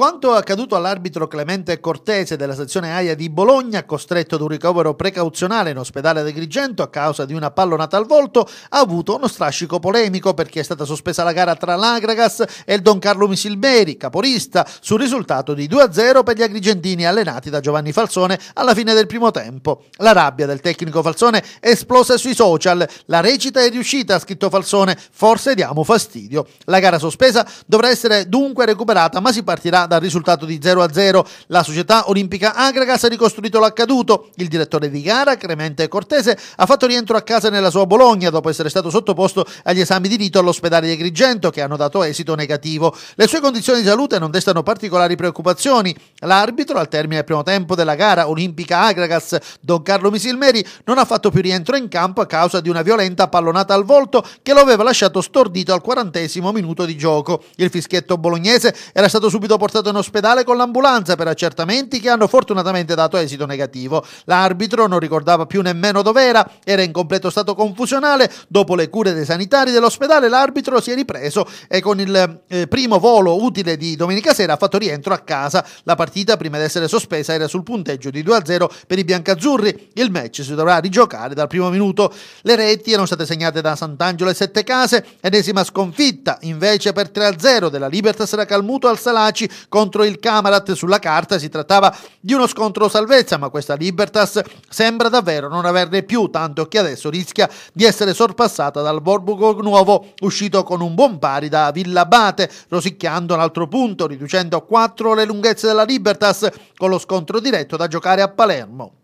Quanto accaduto all'arbitro Clemente Cortese della sezione AIA di Bologna, costretto ad un ricovero precauzionale in ospedale ad Agrigento a causa di una pallonata al volto, ha avuto uno strascico polemico perché è stata sospesa la gara tra l'Agragas e il Don Carlo Misilberi, caporista, sul risultato di 2-0 per gli agrigentini allenati da Giovanni Falsone alla fine del primo tempo. La rabbia del tecnico Falsone esplose sui social. La recita è riuscita, ha scritto Falsone, forse diamo fastidio. La gara sospesa dovrà essere dunque recuperata, ma si partirà al risultato di 0 a 0. La società olimpica Agragas ha ricostruito l'accaduto. Il direttore di gara, Clemente Cortese, ha fatto rientro a casa nella sua Bologna dopo essere stato sottoposto agli esami di rito all'ospedale di Agrigento che hanno dato esito negativo. Le sue condizioni di salute non destano particolari preoccupazioni. L'arbitro, al termine del primo tempo della gara olimpica Agragas, Don Carlo Misilmeri, non ha fatto più rientro in campo a causa di una violenta pallonata al volto che lo aveva lasciato stordito al quarantesimo minuto di gioco. Il fischietto bolognese era stato subito portato portato in ospedale con l'ambulanza per accertamenti che hanno fortunatamente dato esito negativo. L'arbitro non ricordava più nemmeno dov'era, era in completo stato confusionale. Dopo le cure dei sanitari dell'ospedale l'arbitro si è ripreso e con il eh, primo volo utile di domenica sera ha fatto rientro a casa. La partita prima di essere sospesa era sul punteggio di 2-0 per i biancazzurri. Il match si dovrà rigiocare dal primo minuto. Le reti erano state segnate da Sant'Angelo e Sette Case, ennesima sconfitta invece per 3-0 della Libertas Calmuto al Salaci contro il Camarat. Sulla carta si trattava di uno scontro salvezza, ma questa Libertas sembra davvero non averne più, tanto che adesso rischia di essere sorpassata dal Borbugo Nuovo, uscito con un buon pari da Villabate, rosicchiando un altro punto, riducendo a 4 le lunghezze della Libertas con lo scontro diretto da giocare a Palermo.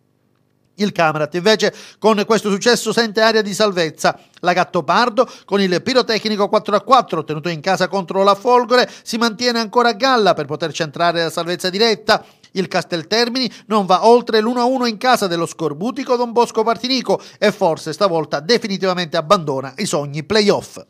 Il Camrat invece con questo successo sente aria di salvezza. La Gattopardo con il pirotecnico 4 a 4 tenuto in casa contro la Folgore si mantiene ancora a galla per poter centrare la salvezza diretta. Il Casteltermini non va oltre l'1-1 in casa dello scorbutico Don Bosco Partinico e forse stavolta definitivamente abbandona i sogni playoff.